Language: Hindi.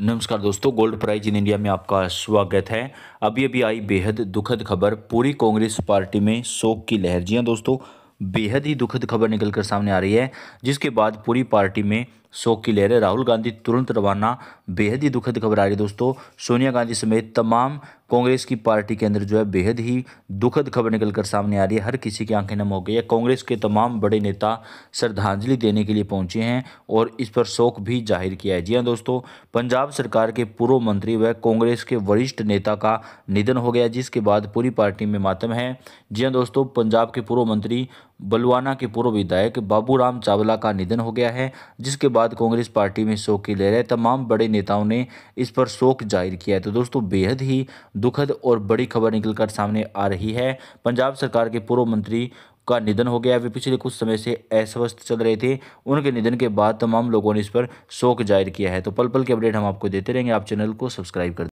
नमस्कार दोस्तों गोल्ड प्राइज इन इंडिया में आपका स्वागत है अभी अभी आई बेहद दुखद खबर पूरी कांग्रेस पार्टी में शोक की लहर जी हाँ दोस्तों बेहद ही दुखद खबर निकलकर सामने आ रही है जिसके बाद पूरी पार्टी में शोक की लहरें राहुल गांधी तुरंत रवाना बेहद ही दुखद खबर आ रही है दोस्तों सोनिया गांधी समेत तमाम कांग्रेस की पार्टी के अंदर जो है बेहद ही दुखद खबर निकल कर सामने आ रही है हर किसी की आंखें नम हो गई है कांग्रेस के तमाम बड़े नेता श्रद्धांजलि देने के लिए पहुंचे हैं और इस पर शोक भी जाहिर किया है जी हाँ दोस्तों पंजाब सरकार के पूर्व मंत्री व कांग्रेस के वरिष्ठ नेता का निधन हो गया जिसके बाद पूरी पार्टी में मातम है जी हाँ दोस्तों पंजाब के पूर्व मंत्री बलवाना के पूर्व विधायक बाबूराम चावला का निधन हो गया है जिसके बाद बाद कांग्रेस पार्टी में शोक की लहर है तमाम बड़े नेताओं ने इस पर शोक जाहिर किया है तो दोस्तों बेहद ही दुखद और बड़ी खबर निकलकर सामने आ रही है पंजाब सरकार के पूर्व मंत्री का निधन हो गया वे पिछले कुछ समय से अस्वस्थ चल रहे थे उनके निधन के बाद तमाम लोगों ने इस पर शोक जाहिर किया है तो पल पल के अपडेट हम आपको देते रहेंगे आप चैनल को सब्सक्राइब कर